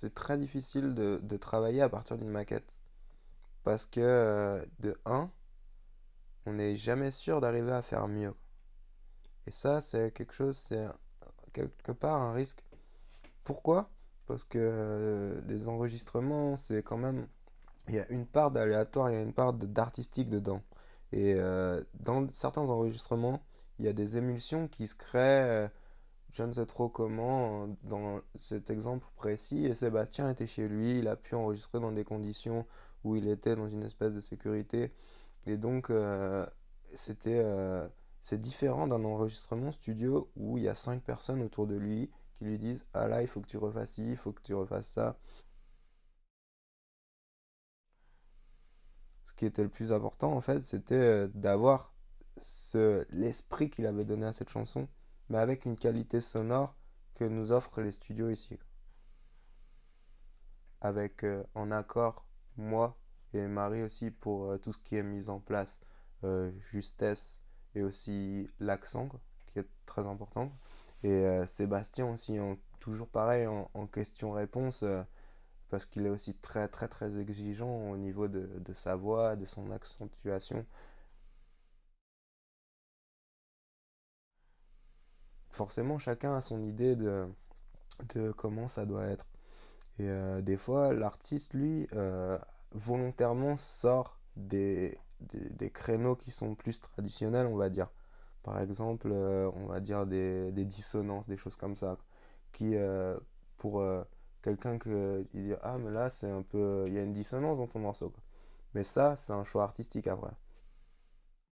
c'est très difficile de, de, travailler à partir d'une maquette. Parce que, euh, de 1, on n'est jamais sûr d'arriver à faire mieux. Et ça, c'est quelque chose, c'est quelque part un risque. Pourquoi Parce que euh, les enregistrements, c'est quand même. Il y a une part d'aléatoire, il y a une part d'artistique dedans. Et euh, dans certains enregistrements, il y a des émulsions qui se créent je ne sais trop comment, euh, dans cet exemple précis, Sébastien était chez lui, il a pu enregistrer dans des conditions où il était dans une espèce de sécurité. Et donc, euh, c'était, euh, c'est différent d'un enregistrement studio où il y a cinq personnes autour de lui qui lui disent Ah là, il faut que tu refasses ci, il faut que tu refasses ça. Ce qui était le plus important, en fait, c'était d'avoir ce, l'esprit qu'il avait donné à cette chanson mais avec une qualité sonore que nous offrent les studios ici. Avec euh, en accord moi et Marie aussi pour euh, tout ce qui est mise en place, euh, justesse et aussi l'accent qui est très important. Et Sébastien aussi, toujours pareil en, question-réponse, parce qu'il est aussi très très très exigeant au niveau de sa voix, de son accentuation. forcément, chacun a son idée de, de comment ça doit être. Et euh, des fois, l'artiste, lui, euh, volontairement sort des, créneaux qui sont plus traditionnels, on va dire. Par exemple, euh, on va dire des, dissonances, des choses comme ça, qui, pour quelqu'un qui dit ah mais là c'est un peu il y a une dissonance dans ton morceau mais ça c'est un choix artistique après